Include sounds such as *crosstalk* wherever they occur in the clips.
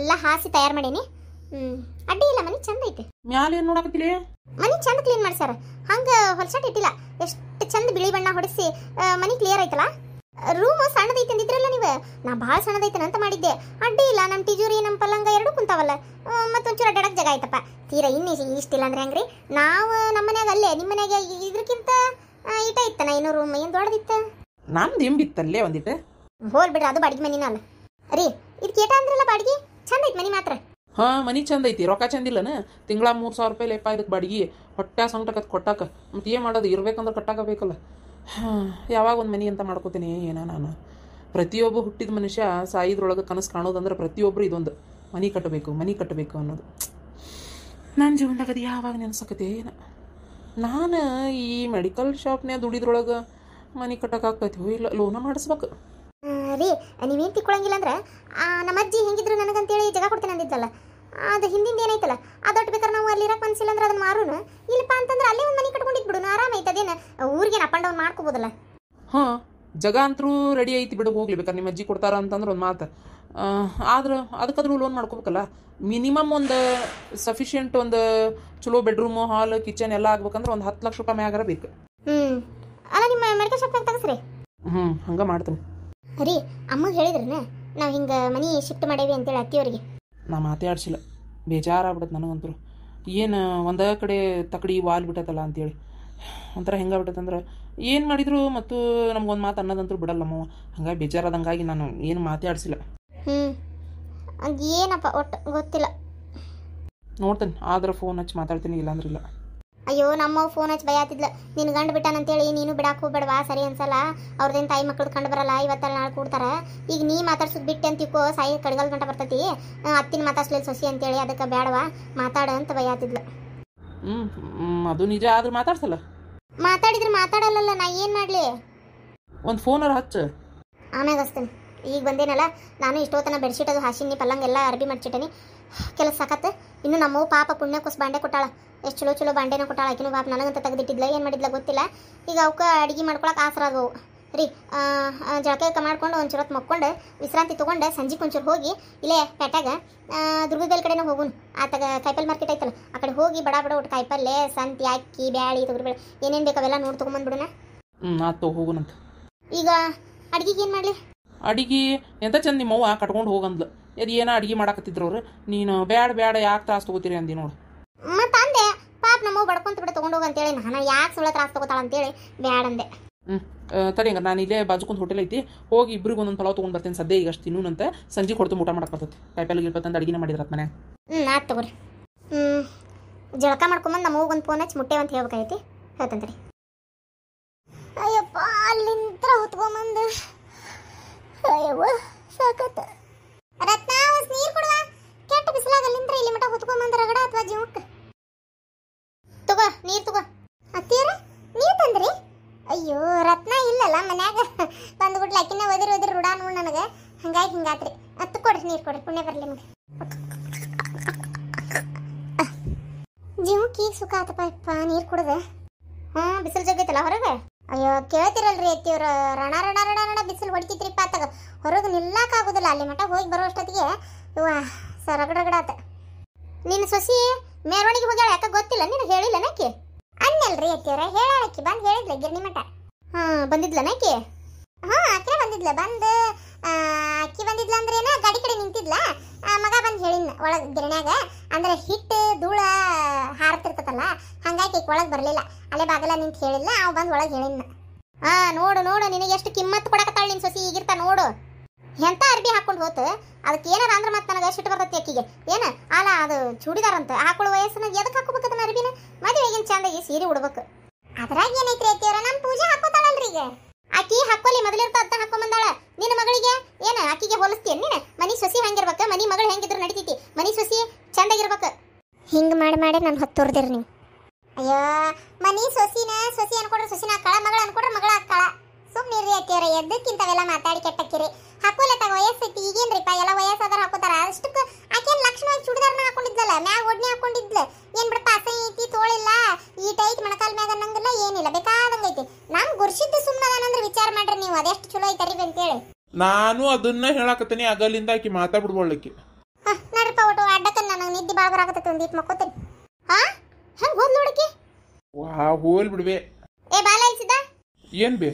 ಎಲ್ಲ ಹಾಸಿ ತಯಾರು ಮಾಡೇನಿ ಹ್ಮ್ ಅಡ್ಡಿ ಇಲ್ಲ ಮನಿ ಚಂದ ಐತೆ ಮ್ಯಾಲ ಏನ್ ನೋಡಕತ್ತಿಲಿ ಮನಿ ಚಂದ ಕ್ಲೀನ್ ಮಾಡ್ಸ್ಯಾರ ಹಂಗ ಹೊಲಸಟ್ ಇಟ್ಟಿಲ್ಲ ಎಷ್ಟು ಚಂದ ಬಿಳಿ ಬಣ್ಣ ಹೊಡಿಸಿ ಮನಿ ಕ್ಲಿಯರ್ ಐತಲ್ಲ ರೂಮ್ ಐತೆ ಅಂದಿದ್ರಲ್ಲ ನೀವು ನಾ ಭಾಳ ಸಣ್ಣದೈತನ ಅಂತ ಮಾಡಿದ್ದೆ ಅಡ್ಡಿ ಇಲ್ಲ ನಮ್ಮ ತಿಜೂರಿ ನಮ್ಮ ಪಲ್ಲಂಗ ಎರಡು ಕುಂತಾವಲ್ಲ ಮತ್ತೊಂಚೂರು ಅಡ್ಡಾಡಕ್ಕೆ ಜಾಗ ಆಯ್ತಪ್ಪ ತೀರಾ ಇನ್ನೇ ಇಲ್ಲ ಅಂದ್ರೆ ಹೆಂಗ್ರಿ ನಾವು ನಮ್ಮ ಮನ್ಯಾಗ ಅಲ್ಲೇ ನಿಮ್ಮ ಮನ್ಯಾಗ ಇದ್ರಕ್ಕಿಂತ ಇಟ ನಾ ಇನ್ನೂ ರೂಮ್ ಏನು ದೊಡ್ಡದಿತ್ತ ನಮ್ದು ಎಂಬಿತ್ತಲ್ಲೇ ಒಂದಿಟ್ಟು ಹೋಲ್ ಅದು ಬಾಡಿಗೆ ಮನಿನ ಅಲ್ಲ ರೀ ಇದು ಕೇಟ ಅಂದ್ರಲ್ಲ ಬಾಡಿಗೆ ಚಂದ ಐತಿ ಮನಿ ಮಾತ್ರ ಹಾ ಮನಿ ಚಂದ ಐತಿ ರೊಕ್ಕ ಚಂದಿಲ್ಲನ ತಿಂಗಳ ಮೂರು ಸಾವಿರ ರೂಪಾಯಿ ಲೇಪ ಇದಕ್ಕೆ ಬಾಡಿಗೆ ಹೊಟ್ಟೆ ಕತ್ ಕೊಟ್ಟಾಕ ಮತ್ತೆ ಏನು ಮಾಡೋದು ಇರ್ಬೇಕಂದ್ರೆ ಕಟ್ಟಾಕ ಬೇಕಲ್ಲ ಯಾವಾಗ ಒಂದು ಮನಿ ಅಂತ ಮಾಡ್ಕೋತೀನಿ ಏನ ನಾನು ಪ್ರತಿಯೊಬ್ಬ ಹುಟ್ಟಿದ ಮನುಷ್ಯ ಸಾಯಿದ್ರೊಳಗೆ ಕನಸು ಕಾಣೋದಂದ್ರೆ ಪ್ರತಿಯೊಬ್ಬರು ಇದೊಂದು ಮನಿ ಕಟ್ಟಬೇಕು ಮನಿ ಕಟ್ಟಬೇಕು ಅನ್ನೋದು ನನ್ನ ಜೀವನದಾಗ ಅದು ಯಾವಾಗ ನೆನ್ಸಕತ್ತೆ ನಾನು ಈ ಮೆಡಿಕಲ್ ಶಾಪ್ನೇ ದುಡಿದ್ರೊಳಗೆ ಮನಿ ಕಟ್ಟೋಕ್ಕಾಗ್ತೈತಿ ಇಲ್ಲ ಲೋನ ಮಾಡಿಸ್ಬೇಕು ರೀ ನೀವೇನು ಅಂದ್ರೆ ನಮ್ಮ ಅಜ್ಜಿ ಹೆಂಗಿದ್ರು ಹೇಳಿದ್ಲಲ್ಲ ಅದು ಹಿಂದಿಂದ ಏನೈತಲ್ಲ ಅದೊಟ್ಟು ಬೇಕಾದ್ರೆ ನಾವು ಅಲ್ಲಿ ಇರಕ್ಕೆ ಮನಸ್ಸಿಲ್ಲ ಅಂದ್ರೆ ಅದನ್ನ ಮಾರೋಣ ಇಲ್ಲಪ್ಪ ಅಂತಂದ್ರೆ ಅಲ್ಲೇ ಒಂದು ಮನೆ ಕಟ್ಕೊಂಡಿದ್ದು ಬಿಡು ಆರಾಮ ಐತೆ ಊರಿಗೆ ಅಪ್ ಆ್ಯಂಡ್ ಡೌನ್ ಮಾಡ್ಕೋಬೋದಲ್ಲ ಹಾಂ ಜಗ ಅಂತರೂ ರೆಡಿ ಐತಿ ಬಿಡು ಹೋಗ್ಲಿ ಬೇಕಾದ್ರೆ ನಿಮ್ಮ ಅಜ್ಜಿ ಕೊಡ್ತಾರ ಅಂತಂದ್ರೆ ಒಂದು ಮಾತು ಆದ್ರೆ ಅದಕ್ಕಾದ್ರೂ ಲೋನ್ ಮಾಡ್ಕೋಬೇಕಲ್ಲ ಮಿನಿಮಮ್ ಒಂದು ಸಫಿಷಿಯೆಂಟ್ ಒಂದು ಚಲೋ ಬೆಡ್ರೂಮು ಹಾಲ್ ಕಿಚನ್ ಎಲ್ಲ ಆಗ್ಬೇಕಂದ್ರೆ ಒಂದು ಹತ್ತು ಲಕ್ಷ ರೂಪಾಯಿ ಮ್ಯಾಗಾರ ಬೇಕು ಹ್ಞೂ ಅಲ್ಲ ನಿಮ್ಮ ಮೆಡಿಕಲ್ ಶಾಪ್ ತೆಗೆಸ್ರಿ ಹ್ಞೂ ಹಂಗೆ ಮಾಡ್ತೀನಿ ರೀ ಅಮ್ಮಗೆ ಹೇಳಿದ್ರನ ನಾವು ಹಿಂಗೆ ಮನೆ ಶಿಫ್ಟ್ ಮಾಡೇವಿ ಅಂತೇಳಿ ಅತ್ತಿಯವರಿಗೆ ನಾ ಮಾತಾಡ್ಸಿಲ್ಲ ಬೇಜಾರಾಗ್ಬಿಡತ್ತೆ ನನಗಂತೂ ಏನು ಒಂದೇ ಕಡೆ ತಕಡಿ ವಾಲ್ ಬಿಟ್ಟತ್ತಲ್ಲ ಅಂತೇಳಿ ಒಂಥರ ಹೆಂಗಾಗ್ಬಿಟ್ಟದಂದ್ರೆ ಏನು ಮಾಡಿದ್ರು ಮತ್ತು ನಮ್ಗೊಂದು ಮಾತು ಅನ್ನೋದಂತೂ ಬಿಡಲ್ಲ ನಮ್ಮವ್ವ ಹಂಗಾಗಿ ಬೇಜಾರಾದಂಗಾಗಿ ನಾನು ಏನು ಮಾತಾಡಿಸಿಲ್ಲ ಹ್ಞೂ ಏನಪ್ಪ ಒಟ್ಟು ಗೊತ್ತಿಲ್ಲ ನೋಡ್ತೇನೆ ಆದ್ರೆ ಫೋನ್ ಹಚ್ಚಿ ಮಾತಾಡ್ತೀನಿ ಇಲ್ಲಾಂದ್ರಿಲ್ಲ ಅಯ್ಯೋ ನಮ್ಮ ಫೋನ್ ಹಚ್ಚಿ ಭಯ ಬಯಾತಿದ್ಲು ನಿನ್ನ ಗಂಡು ಬಿಟ್ಟಾನಂತೇಳಿ ನೀನು ಬಿಡಾಕ್ ಹೋಗ್ಬೇಡವಾ ಸರಿ ಅನ್ಸಲ್ಲ ಅವ್ರದೇನು ತಾಯಿ ಮಕ್ಕಳು ಕಂಡು ಬರಲ್ಲ ಇವತ್ತಲ್ಲ ನಾಳೆ ಕೂಡ್ತಾರ ಈಗ ನೀ ಮಾತಾಡ್ಸೋದು ಬಿಟ್ಟೆ ಅಂತಿಕ್ಕೋ ಸಾಯಿ ಕಡಗಲ್ ಗಂಟ ಬರ್ತೈತಿ ಅತ್ತಿನ ಮಾತಾಡ್ಸ್ಲಿಲ್ಲ ಸೊಸಿ ಅಂತೇಳಿ ಅದಕ್ಕೆ ಬೇಡವಾ ಮಾತಾಡ ಅಂತ ಬಯಾತಿದ್ಲು ಹ್ಮ್ ಅದು ನಿಜ ಆದ್ರೆ ಮಾತಾಡ್ಸಲ್ಲ ಮಾತಾಡಿದ್ರೆ ಮಾತಾಡಲ್ಲಲ್ಲ ನಾ ಏನು ಮಾಡ್ಲಿ ಒಂದು ಫೋನ್ ಅವ್ರ ಹಚ್ಚ ಆಮ್ಯಾಗ ಹಚ್ತೇನೆ ಈಗ ಬಂದೇನಲ್ಲ ನಾನು ಇಷ್ಟೋತನ ಬೆಡ್ಶೀಟ್ ಅದು ಹಾಸಿನಿ ಪಲ್ಲಂಗೆಲ್ಲ ಅರ್ಬಿ ಮಡ್ಚಿಟ್ಟನಿ ಕೆಲಸ ಸಾಕತ್ತೆ ಇನ್ನು ನಮ್ಮ ಪಾಪ ಪುಣ್ಯಕ್ಕೋಸ್ ಬಂಡೆ ಕೊಟ್ಟಾಳ ಎಷ್ಟು ಚಲೋ ಚಲೋ ಬಾಂಡೆನ ಕೊಟ್ಟಾಳ ಆಕಿನೂ ಪಾಪ ನನಗಂತ ತೆಗೆದಿಟ್ಟಿದ್ಲ ಏನು ಮಾಡಿದ್ಲ ಗೊತ್ತಿಲ್ಲ ಈಗ ಅವಕ್ಕೆ ಅಡುಗೆ ಮಾಡ್ಕೊಳಕ್ಕೆ ಆಸರ ಆಗವು ರೀ ಕ ಮಾಡ್ಕೊಂಡು ಒಂದು ಚೊರತ್ ಮಕ್ಕೊಂಡು ವಿಶ್ರಾಂತಿ ತೊಗೊಂಡು ಸಂಜೆ ಕುಂಚೂರು ಹೋಗಿ ಇಲ್ಲೇ ಪೇಟ್ಯಾಗ ದುರ್ಗದಲ್ಲಿ ಕಡೆನೇ ಆ ಆತಾಗ ಕಾಯಿಪಲ್ಲೆ ಮಾರ್ಕೆಟ್ ಐತಲ್ಲ ಆ ಕಡೆ ಹೋಗಿ ಬಡ ಬಡ ಒಟ್ಟು ಕಾಯಿಪಲ್ಲೆ ಸಂತಿ ಅಕ್ಕಿ ಬ್ಯಾಳಿ ಬೇಳೆ ಏನೇನು ಬೇಕು ಅವೆಲ್ಲ ನೋಡಿ ತೊಗೊಂಬಂದ್ಬಿಡೋಣ ಈಗ ಅಡಿಗೆ ಏನು ಮಾಡಲಿ ಅಡಿಗೆ ಎಂತ ಚಂದ ನಿಮ್ಮವ್ವ ಕಟ್ಕೊಂಡು ಹೋಗಂದ್ಲು ಅದು ಏನೋ ಅಡುಗೆ ಮಾಡಾಕತ್ತಿದ್ರು ಅವರು ನೀನು ಬ್ಯಾಡ ಬ್ಯಾಡ ಯಾಕೆ ತಾಸು ತೊಗೋತೀರಿ ಅಂದಿ ನೋಡು ಮತ್ತೆ ಅಂದೆ ಪಾಪ ನಮ್ಮ ಬಡ್ಕೊಂತ ಬಿಡ ತೊಗೊಂಡು ಹೋಗಿ ಅಂತೇಳಿ ನಾನು ಯಾಕೆ ಸುಳ್ಳ ತಗೋತಾಳ ಅಂತ ಅಂತೇಳಿ ಬ್ಯಾಡ ಅಂದೆ ಹ್ಞೂ ತಡಿ ಹಂಗ ನಾನು ಇಲ್ಲೇ ಬಾಜುಕೊಂದು ಹೋಟೆಲ್ ಐತಿ ಹೋಗಿ ಇಬ್ರಿಗೆ ಒಂದೊಂದು ಪಲಾವ್ ತಗೊಂಡ್ ಬರ್ತೇನೆ ಸದ್ಯ ಈಗ ಅಷ್ಟು ಅಂತ ಸಂಜೆ ಕೊಡ್ತು ಊಟ ಮಾಡಕ್ ಬರ್ತೈತಿ ಕಾಯಿಪಲ್ಲೆ ಅಂತ ಅಡಿಗೆ ಮಾಡಿದ್ರತ್ ಮನೆ ಹ್ಮ್ ಆಯ್ತು ತಗೋರಿ ಹ್ಞೂ ಜಳಕ ಮಾಡ್ಕೊಂಬಂದು ನಮ್ಮ ಒಂದು ಫೋನ್ ಹಚ್ಚಿ ಮುಟ್ಟೆ ಅಂತ ಹೇಳ್ಬೇಕಾಯ್ತಿ ಹೇಳ್ತಂತ್ರಿ ಅಯ್ಯಪ್ಪ ಅಲ್ಲಿಂತ್ರ ಹೊತ್ಕೊಂಬಂದು ಅಯ್ಯವ್ವ ಸಾಕತ್ತ ರತ್ನ ನೀರು ನೀರ್ ಕೊಡುವ ಕೆಟ್ಟ ಬಿಸಿಲಾಗ ಇಲ್ಲಿ ಮಟ ಹೊತ್ಕೊಂಬಂದ ರಗಡ ಅಥವಾ ಜೀವಕ್ಕ ತಗೋ ನೀರು ತಗೋ ಅತ್ತಿಯರ ನೀರು ತಂದ್ರಿ ಅಯ್ಯೋ ರತ್ನ ಇಲ್ಲಲ್ಲ ಮನ್ಯಾಗ ಬಂದ್ಬಿಡ್ಲ ಅಕ್ಕಿನ ಒದಿರಿ ಒದಿರಿ ರೂಢ ನೋಡ್ ನನಗೆ ಹಂಗಾಗಿ ಹಿಂಗಾತ್ರಿ ಅತ್ತು ಕೊಡ್ರಿ ನೀರು ಕೊಡ್ರಿ ಪುಣ್ಯ ಬರಲಿ ನಿಮ್ಗೆ ಜೀವಕ್ಕೆ ಈಗ ಸುಖ ಆತಪ್ಪ ಇಪ್ಪ ನೀರು ಕುಡ್ದೆ ಹಾಂ ಬಿಸಿಲು ಜಗ್ಗೈತಲ್ಲ ಹೊರಗೆ ಅಯ್ಯೋ ಕೇಳ್ತಿರಲ್ರಿ ಅತ್ತಿಯವ್ರ ರಣ ರಣ ರಣ ರಣ ಬಿಸಿಲು ಹೊಡಿತಿತ್ರಿ ಅತ್ತಾಗ ಹೊರಗೆ ಆಗೋದಿಲ್ಲ ಅಲ್ಲಿ ಮಠ ಹೋಗಿ ಬರೋಷ್ಟೊತ್ತಿಗೆ ಇವ ಸರಗಡಗಡಾತ ನಿನ್ನ ಸೊಸಿ ಮೇರವಣಿಗೆ ಹೋಗ್ಯಾಳ ಯಾಕೆ ಗೊತ್ತಿಲ್ಲ ನೀನು ಹೇಳಿಲ್ಲ ನಾಕಿ ಅನ್ನಲ್ರಿ ಅತ್ತಿಯವ್ರ ಹೇಳಾಕಿ ಬಂದು ಹೇಳಿದ್ಲ ಗಿರ್ಣಿ ಮಠ ಹಾಂ ಬಂದಿದ್ಲ ನಾಕಿ ಹಾಂ ಅಕ್ಕಿ ಬಂದಿದ್ಲ ಬಂದು ಅಕ್ಕಿ ಬಂದಿದ್ಲ ಅಂದ್ರೆ ಏನೋ ಗಾಡಿ ಕಡೆ ನಿಂತಿದ್ಲ ಮಗ ಬಂದು ಹೇಳಿದ್ನ ಒಳಗೆ ಗಿರಣ್ಯಾಗ ಅಂದ್ರೆ ಹಿಟ್ಟು ಧೂಳ ಈಕ ಒಳಗೆ ಬರಲಿಲ್ಲ ಅಲೆ ಬಾಗಲ ನಿಂತ ಹೇಳಿಲ್ಲ ಅವ ಬಂದು ಒಳಗೆ ಹೇಳಿನ ಆ ನೋಡು ನೋಡು ನಿನಗೆ ಎಷ್ಟು ಕಿಮ್ಮತ್ ಕೊಡಕತ್ತಾಳ ನಿನ್ ಸೊಸಿ ಈಗಿರ್ತಾ ನೋಡು ಎಂತ ಅರ್ಬಿ ಹಾಕೊಂಡು ಹೋತು ಅದಕ್ಕೆ ಏನಾರ ಅಂದ್ರೆ ಮತ್ತೆ ನನಗೆ ಸಿಟ್ಟು ಬರ್ತತಿ ಅಕ್ಕಿಗೆ ಏನ ಅಲ್ಲ ಅದು ಚೂಡಿದಾರ ಅಂತ ಹಾಕೊಳ್ಳೋ ವಯಸ್ಸನಾಗ ಎದಕ್ಕೆ ಹಾಕೋಬೇಕು ಅದನ್ನ ಅರ್ಬಿನ ಮದುವೆಗಿನ ಚಂದಾಗಿ ಸೀರೆ ಉಡ್ಬೇಕು ಅದ್ರಾಗ ಏನೈತ್ರಿ ಅತ್ತಿಯವ್ರ ನಮ್ ಪೂಜೆ ಹಾಕೋತಾಳಲ್ರಿ ಈಗ ಆಕಿ ಹಾಕೋಲಿ ಮೊದಲಿರ್ತ ಅದ್ದ ಹಾಕೊಂಬಂದಾಳ ನಿನ್ನ ಮಗಳಿಗೆ ಏನ ಆಕಿಗೆ ಹೋಲಿಸ್ತೀಯ ನೀನು ಮನಿ ಸೊಸಿ ಹೆಂಗಿರ್ಬೇಕು ಮನಿ ಮಗಳು ಹೆಂಗಿದ್ರು ನಡಿತೈತಿ ಮನಿ ಸೊಸಿ ಚಂದಾಗಿರ್ಬೇಕು ಹಿಂಗ ಮಾಡಿ ಮಾಡಿ ನಾನು ಹೊತ್ತೋರ್ದಿರಿ ನೀವು ಅಯ್ಯೋ ಮನಿ ಸೊಸಿನ ಸೊಸಿ ಅನ್ಕೊಂಡ್ರೆ ಸೊಸಿನ ಕಳ ಮಗಳ ಅನ್ಕೊಂಡ್ರೆ ಮಗಳ ಕಳ ಸುಮ್ಮನಿರಿ ಅತ್ತಿಯವ್ರೆ ಎದ್ದಕ್ಕಿಂತವೆಲ್ಲ ಮಾತಾಡಿ ಕೆಟ್ಟಕ್ಕಿರಿ ಹಾಕೋಲತ್ತಾಗ ವಯಸ್ಸೈತಿ ಈಗೇನ್ರಿಪ್ಪ ಎಲ್ಲ ವಯಸ್ಸಾದ್ರೆ ಹಾಕೋತಾರ ಅಷ್ಟಕ್ಕೆ ಆಕೆ ಲಕ್ಷಣವಾಗಿ ಚುಡಿದಾರ್ನ ಹಾಕೊಂಡಿದ್ಲಲ್ಲ ಮ್ಯಾಗ ಒಡ್ನೆ ಹಾಕೊಂಡಿದ್ಲು ಏನ್ ಬಿಡಪ್ಪ ಅಸೈ ಐತಿ ತೋಳಿಲ್ಲ ಈ ಟೈಟ್ ಮೊಣಕಾಲ್ ಮ್ಯಾಗ ಅನ್ನಂಗಿಲ್ಲ ಏನಿಲ್ಲ ಬೇಕಾದಂಗೈತಿ ನಮ್ ಗುರ್ಸಿದ್ದು ಸುಮ್ಮನದಾನಂದ್ರೆ ವಿಚಾರ ಮಾಡ್ರಿ ನೀವು ಅದೆಷ್ಟು ಚಲೋ ಐತರಿ ಅಂತೇಳಿ ನಾನು ಅದನ್ನ ಹೇಳಕತ್ತೀನಿ ಅಗಲಿಂದ ಆಕಿ ಮಾತಾಡ್ಬಿಡ್ಬೋಳಕ್ಕೆ ನಡ್ರಿಪ್ಪ ಒಟ್ಟು ಅಡ್ಡಕ್ಕ ನನಗೆ ನಿದ್ದೆ ಭಾಳ ಆಗತ್ತೆ ಒಂದು ಮಕ್ಕೋತೀನಿ ಹಾ ಹಂಗ ಹೋದ್ ನೋಡಕ್ಕೆ ವಾ ಹೋಲ್ ಬಿಡ್ವೆ ಏ ಬಾಲ ಅಲ್ಸಿದ ಏನ್ ಬೇ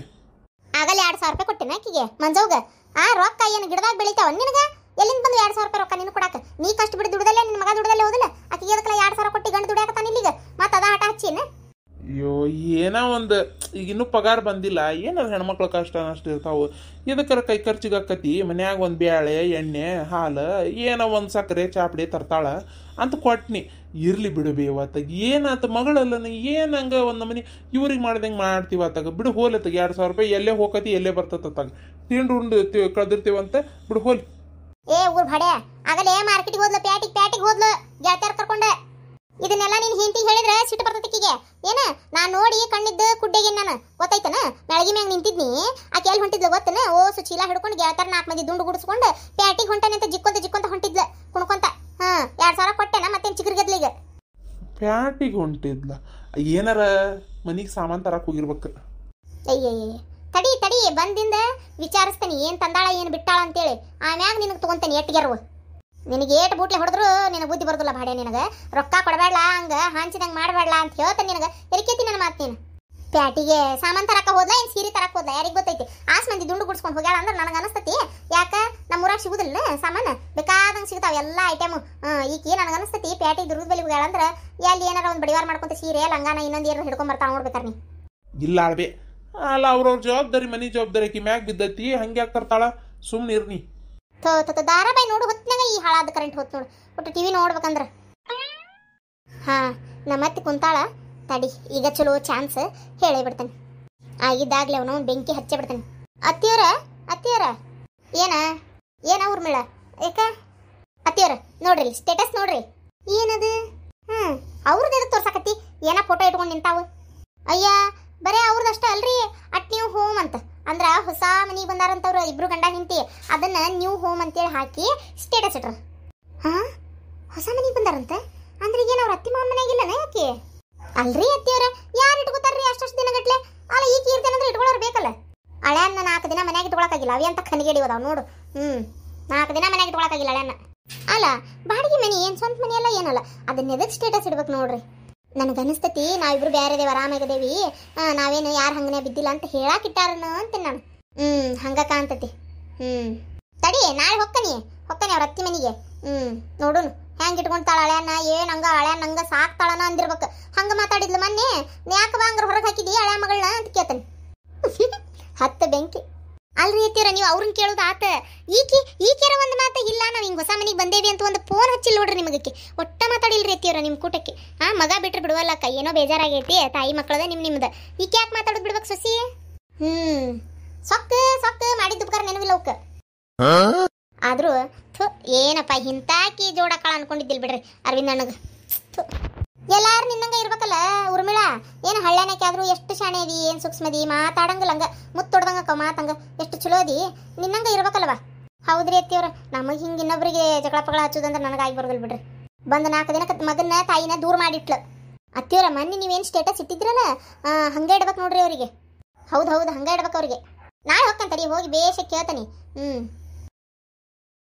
ಆಗಲೇ ಎರಡ್ ಸಾವಿರ ರೂಪಾಯಿ ಕೊಟ್ಟೆ ಆಕಿಗೆ ಮಂಜವ್ಗ ಆ ರೊಕ್ಕ ಏನು ಗಿಡದಾಗ ಬೆಳಿತಾವ ನಿನಗ ಎಲ್ಲಿಂದ ಬಂದು ಎರಡ್ ಸಾವಿರ ರೂಪಾಯಿ ರೊಕ್ಕ ನಿನ್ನ ಕೊಡಾಕ ನೀ ಕಷ್ಟ ಬಿಡಿ ದುಡ್ದಲ್ಲೇ ನಿನ್ನ ಮಗ ದುಡ್ದಲ್ಲೇ ಹೋಗಲ್ಲ ಆಕಿಗೆ ಅದಕ್ಕೆಲ್ಲ ಎರಡ್ ಸಾವಿರ ಗಂಡ ಗಂಡು ದುಡಿಯಾಕತ್ತಾನ ಇಲ್ಲಿಗ ಮತ್ತೆ ಅದ ಆಟ ಹಚ್ಚಿ ಅಯ್ಯೋ ಏನೋ ಒಂದು ಈಗ ಇನ್ನೂ ಪಗಾರ ಬಂದಿಲ್ಲ ಏನಾದ್ರು ಹೆಣ್ಮಕ್ಳು ಕಷ್ಟ ಅಷ್ಟು ಇರ್ತಾವೆ ಇದಕ್ಕರ ಕೈ ಖರ್ಚಿಗೆ ಆಕತಿ ಮನ್ಯಾಗ ಒಂದು ಬ್ಯಾಳೆ ಎಣ್ಣೆ ಹಾಲು ಏನೋ ಒಂದು ಸಕ್ಕರೆ ಚಾಪಡಿ ತರ್ತಾಳೆ ಅಂತ ಕೊಟ್ನಿ ಇರಲಿ ಬಿಡು ಇವತ್ತಾಗ ತಗ ಏನಾತ ಮಗಳಲ್ಲನ ಏನು ಹಂಗೆ ಒಂದು ನಮನಿ ಇವ್ರಿಗೆ ಮಾಡ್ದಂಗೆ ಮಾಡ್ತೀವಿ ಆತಾಗ ಬಿಡು ಹೋಲತ್ತಾಗ ಎರಡು ಸಾವಿರ ರೂಪಾಯಿ ಎಲ್ಲೇ ಹೋಗತಿ ಎಲ್ಲೇ ಬರ್ತತ್ತಾಗ ತಿಂಡು ಉಂಡು ಅಂತ ಬಿಡು ಹೋಲಿ ಏ ಊರ್ ಭಡೆ ಆಗಲೇ ಮಾರ್ಕೆಟಿಗೆ ಹೋದ್ಲು ಪ್ಯಾಟಿಗೆ ಪ್ಯಾಟಿಗೆ ಹೋದ್ಲು ಗೆಳತಿಯರ್ ಕರ್ಕೊಂಡೆ ಇದನ್ನೆಲ್ಲ ನೀನ್ ಹಿಂತಿ ಹೇಳಿದ್ರೆ ಸಿಟ್ಟು ಬರ್ತೈತಿಗೆ ಏನ ನಾನು ನೋಡಿ ಕಣ್ಣಿದ್ದ ಕುಡ್ಡೆಗೆ ನಾನು ಗೊತ್ತಾಯ್ತನ ಮ್ಯಾಳಗಿ ಮ್ಯಾಗ ನಿಂತಿದ್ನಿ ಆಕೆ ಎಲ್ಲಿ ಹೊಂಟಿದ್ಲು ಗೊತ್ತನ ಓ ಸು ಚೀಲ ಹಿಡ್ಕೊಂಡು ಗೆಳತರ ನಾಲ್ಕು ಮಂದಿ ದುಂಡು ಗುಡಿಸ್ಕೊಂಡು ಪ್ಯಾಟಿಗೆ ಹೊಂಟನೆ ಅಂತ ಜಿಕ್ಕೊಂತ ಜಿಕ್ಕೊಂತ ಹೊಂಟಿದ್ಲ ಕುಣ್ಕೊಂತ ಹಾಂ ಎರಡು ಸಾವಿರ ಕೊಟ್ಟೆನ ಮತ್ತೇನು ಚಿಗುರ್ಗದ್ಲಿಗೆ ಪ್ಯಾಟಿಗೆ ಹೊಂಟಿದ್ಲ ಏನಾರ ಮನಿಗೆ ಸಾಮಾನು ತರಕ್ಕೆ ಹೋಗಿರ್ಬೇಕು ಅಯ್ಯಯ್ಯ ತಡಿ ತಡಿ ಬಂದಿಂದ ವಿಚಾರಿಸ್ತೇನೆ ಏನು ತಂದಾಳ ಏನು ಬಿಟ್ಟಾಳ ಅಂತೇಳಿ ಆಮ್ಯಾಗ ನಿನಗೆ ತಗೊಂತೇನೆ ಎಟ್ಟಿಗೆರವು ನಿನಗೆ ಏಟ್ ಬೂಟ್ಲಿ ಹೊಡೆದ್ರು ನಿನಗೆ ಬುದ್ಧಿ ಬರೋದಿಲ್ಲ ಬಾಡೆ ನಿನಗೆ ರೊಕ್ಕ ಕೊಡಬೇಡ ಹಂಗೆ ಹಂಚಿದಂಗೆ ಮಾಡಬೇಡ ಅಂತ ಹೇಳ್ತಾನೆ ನಿನಗೆ ಎರಿಕೇತಿ ನನ್ನ ಮಾತು ಪ್ಯಾಟಿಗೆ ಸಾಮಾನು ತರಕ ಹೋದ್ಲ ಏನು ಸೀರೆ ತರಕ ಹೋದ್ಲ ಯಾರಿಗೆ ಗೊತ್ತೈತಿ ಆಸ್ ಮಂದಿ ದುಂಡು ಗುಡ್ಸ್ಕೊಂಡು ಹೋಗ್ಯಾಳ ಅಂದ್ರೆ ನನಗೆ ಅನಿಸ್ತತಿ ಯಾಕೆ ಊರಾಗ ಸಿಗುದಿಲ್ಲ ಸಾಮಾನು ಬೇಕಾದಂಗೆ ಸಿಗ್ತಾವೆ ಎಲ್ಲ ಐಟಮು ಈಕೆ ನನಗೆ ಅನಿಸ್ತತಿ ಪ್ಯಾಟಿ ದುರ್ಗದ ಬಳಿ ಹೋಗ್ಯಾಳ ಅಂದ್ರೆ ಎಲ್ಲಿ ಏನಾರ ಒಂದು ಬಡಿವಾರ ಮಾಡ್ಕೊಂತ ಸೀರೆ ಲಂಗಾನ ಇನ್ನೊಂದು ಏನು ಹಿಡ್ಕೊಂಡು ಬರ್ತಾ ನೋಡ್ಬೇಕಾರ ನೀ ಇಲ್ಲ ಅಲ್ಲ ಅವ್ರವ್ರ ಜವಾಬ್ದಾರಿ ಮನಿ ಜವಾಬ್ದಾರಿ ಮ್ಯಾಗ ಬಿದ್ದತಿ ಹಂಗೆ ತರ್ತಾಳ ಸುಮ್ಮನೆ ಇರ್ನಿ ಥೋ ಥೋ ದಾರಾಬಾಯಿ ನೋಡು ಹೊತ್ತಿನಾಗ ಈ ಹಾಳಾದ ಕರೆಂಟ್ ಹೊತ್ತು ನೋಡು ಒಟ್ಟು ಟಿವಿ ನೋಡ್ಬೇಕಂದ್ರ ಹಾಂ ನಮ್ಮತ್ತೆ ಕುಂತಾಳ ತಡಿ ಈಗ ಚಲೋ ಚಾನ್ಸ್ ಹೇಳೇ ಬಿಡ್ತಾನೆ ಆಗಿದ್ದಾಗ್ಲೇ ಅವನು ಬೆಂಕಿ ಹಚ್ಚೇ ಬಿಡ್ತಾನೆ ಅತ್ತಿಯವರ ಅತ್ತಿಯವರ ಏನ ಏನ ಊರ್ಮಿಳ ಏಕ ಅತ್ತಿಯವರ ನೋಡ್ರಿ ಸ್ಟೇಟಸ್ ನೋಡ್ರಿ ಏನದು ಹ್ಞೂ ಅವ್ರದ್ದು ತೋರ್ಸಕತ್ತಿ ಏನ ಮನೆಗೆ ಬಂದಾರಂತವ್ರು ಇಬ್ರು ಗಂಡ ನಿಂತಿ ಅದನ್ನ ನ್ಯೂ ಹೋಮ್ ಅಂತೇಳಿ ಹಾಕಿ ಸ್ಟೇಟಸ್ ಇಟ್ರ ಹಾ ಹೊಸ ಮನೆಗೆ ಬಂದಾರಂತ ಅಂದ್ರೆ ಏನ ಅವ್ರ ಅತ್ತಿ ಮಾವ ಇಲ್ಲನ ಯಾಕೆ ಅಲ್ರಿ ಅತ್ತಿಯವ್ರ ಯಾರು ಇಟ್ಕೋತಾರ್ರಿ ದಿನ ದಿನಗಟ್ಲೆ ಅಲ್ಲ ಈ ಕೀರ್ತೇನಂದ್ರೆ ಇಟ್ಕೊಳ್ಳೋರು ಬೇಕಲ್ಲ ಅಳ್ಯಾನ್ನ ನಾಲ್ಕು ದಿನ ಮನೆಯಾಗ ಆಗಿಲ್ಲ ಅವಿ ಅಂತ ಕನಿಗೇಡಿ ಹೋದಾವ್ ನೋಡು ಹ್ಮ್ ನಾಲ್ಕು ದಿನ ಮನೆಯಾಗ ಇಟ್ಕೊಳಕಾಗಿಲ್ಲ ಅಳ್ಯಾನ್ನ ಅಲ್ಲ ಬಾಡಿಗೆ ಮನೆ ಏನು ಸ್ವಂತ ಮನೆ ಅಲ್ಲ ಏನಲ್ಲ ಅದನ್ನ ಎದಕ್ಕೆ ಸ್ಟೇಟಸ್ ಇಡ್ಬೇಕು ನೋಡ್ರಿ ನನಗೆ ಅನಿಸ್ತತಿ ನಾವಿಬ್ರು ಬೇರೆದೇವಿ ಆರಾಮಾಗದೇವಿ ನಾವೇನು ಯಾರು ಹಂಗನೇ ಬಿದ್ದಿಲ್ಲ ಅಂತ ಹೇಳಾಕಿಟ್ಟಾರನ ಅಂತ ನಾನು ಹ್ಮ್ ಹಂಗ ಕಾಣ್ತತಿ ಹ್ಮ್ ತಡಿ ನಾಳೆ ಹೊಕ್ಕನಿ ಹೊಕ್ಕನಿ ಅವ್ರ ಅತ್ತಿ ಮನಿಗೆ ಹ್ಮ್ ನೋಡುನು ಹೆಂಗ್ ಇಟ್ಕೊಂತಾಳ ಹಳ್ಯಾನ ಏನ್ ಹಂಗ ಹಳ್ಯಾನ ನಂಗ ಸಾಕ್ತಾಳನ ಅಂದಿರ್ಬೇಕು ಹಂಗ ಮಾತಾಡಿದ್ಲು ಮೊನ್ನೆ ಯಾಕ ಹಂಗ ಹೊರಗೆ ಹಾಕಿದಿ ಹಳ್ಯಾ ಮಗಳನ್ನ ಅಂತ ಕೇಳ್ತಾನೆ *laughs* ಹತ್ತು ಬೆಂಕಿ ಅಲ್ರಿ ಎತ್ತೀರ ನೀವು ಅವ್ರನ್ನ ಕೇಳೋದು ಆತ ಈಕೆ ಈಕೆರ ಒಂದು ಮಾತು ಇಲ್ಲ ನಾವು ಹಿಂಗೆ ಹೊಸ ಮನೆಗೆ ಬಂದೇವಿ ಅಂತ ಒಂದು ಫೋನ್ ಹಚ್ಚಿಲ್ ನೋಡ್ರಿ ನಿಮಗಕ್ಕೆ ಒಟ್ಟ ಮಾತಾಡಿಲ್ರಿ ಎತ್ತೀರ ನಿಮ್ಮ ಕೂಟಕ್ಕೆ ಆ ಮಗ ಬಿಟ್ರೆ ಬಿಡುವಲ್ಲಕ್ಕ ಏನೋ ಬೇಜಾರಾಗೈತಿ ತಾಯಿ ಮಕ್ಕಳದ ನಿಮ್ಮ ನಿಮ್ದು ಈಕೆ ಯಾಕೆ ಮಾತಾಡೋದು ಬಿಡ್ಬೇಕು ಸೊಸಿ ಹ್ಮ್ ಸೊಕ್ಕ ಸೊಕ್ಕ ಮಾಡಿದ ಉಪಕಾರ ನೆನವಿಲ್ಲ ಅವಕ್ಕೆ ಆದರೂ ಥು ಏನಪ್ಪ ಇಂತಾಕಿ ಜೋಡಕಳ ಅನ್ಕೊಂಡಿದ್ದಿಲ್ ಬಿಡ್ರಿ ಅರವಿಂದ್ ಅಣ್ಣಗ ಎಲ್ಲಾರು ನಿನ್ನಂಗ ಇರ್ಬೇಕಲ್ಲ ಉರ್ಮಿಳ ಏನು ಹಳ್ಳಾನಕ್ಕೆ ಆದ್ರೂ ಎಷ್ಟು ಶಾಣೆ ಅದಿ ಏನು ಸೂಕ್ಷ್ಮದಿ ಮಾತಾಡಂಗಿಲ್ಲ ಮುತ್ ಮುತ್ತೊಡ್ದಂಗಕ್ಕ ಮಾತಂಗ ಎಷ್ಟು ಚಲೋ ಅದಿ ನಿನ್ನಂಗ ಹೌದ್ರಿ ಹೌದ್ರಿ ಅತ್ತಿಯವ್ರ ನಮಗೆ ಹಿಂಗ ಇನ್ನೊಬ್ರಿಗೆ ಜಗಳ ಪಗಳ ಹಚ್ಚೋದಂದ್ರೆ ನನಗಾಗಿ ಬರೋದಿಲ್ಲ ಬಿಡ್ರಿ ಬಂದು ನಾಲ್ಕು ದಿನಕ್ಕೆ ಮಗನ ತಾಯಿನ ದೂರ ಮಾಡಿಟ್ಲು ಅತ್ತಿಯವ್ರ ಮೊನ್ನೆ ನೀವೇನ್ ಸ್ಟೇಟಸ್ ಇಟ್ಟಿದ್ರಲ್ಲ ಹಂಗೆ ಇಡ್ಬೇಕು ನೋಡ್ರಿ ಅವರಿಗೆ ಹೌದು ಹೌದು ಹಂಗ ಇಡ್ಬೇಕು ಅವ್ರಿಗೆ ನಾಳೆ ಹೋಗ್ತಾನೆ ತಡಿ ಹೋಗಿ ಬೇಷ ಕೇಳ್ತಾನೆ ಹ್ಞೂ